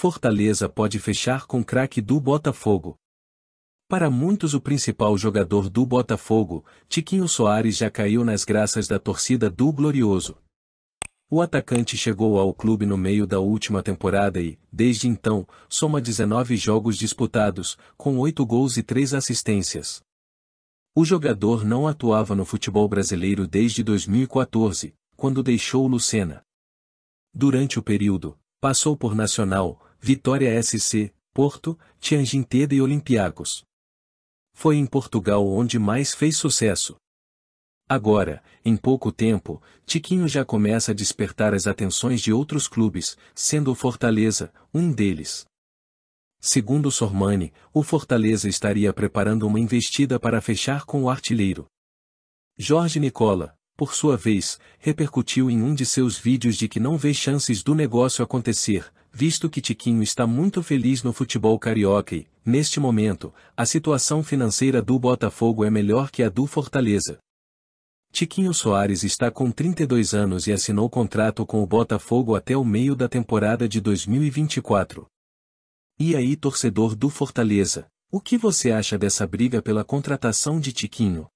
Fortaleza pode fechar com craque do Botafogo. Para muitos o principal jogador do Botafogo, Tiquinho Soares já caiu nas graças da torcida do Glorioso. O atacante chegou ao clube no meio da última temporada e, desde então, soma 19 jogos disputados, com 8 gols e 3 assistências. O jogador não atuava no futebol brasileiro desde 2014, quando deixou o Lucena. Durante o período, passou por Nacional, Vitória SC, Porto, Tianjin e Olympiacos. Foi em Portugal onde mais fez sucesso. Agora, em pouco tempo, Tiquinho já começa a despertar as atenções de outros clubes, sendo o Fortaleza, um deles. Segundo Sormani, o Fortaleza estaria preparando uma investida para fechar com o artilheiro. Jorge Nicola, por sua vez, repercutiu em um de seus vídeos de que não vê chances do negócio acontecer, visto que Tiquinho está muito feliz no futebol carioca e, neste momento, a situação financeira do Botafogo é melhor que a do Fortaleza. Tiquinho Soares está com 32 anos e assinou contrato com o Botafogo até o meio da temporada de 2024. E aí, torcedor do Fortaleza, o que você acha dessa briga pela contratação de Tiquinho?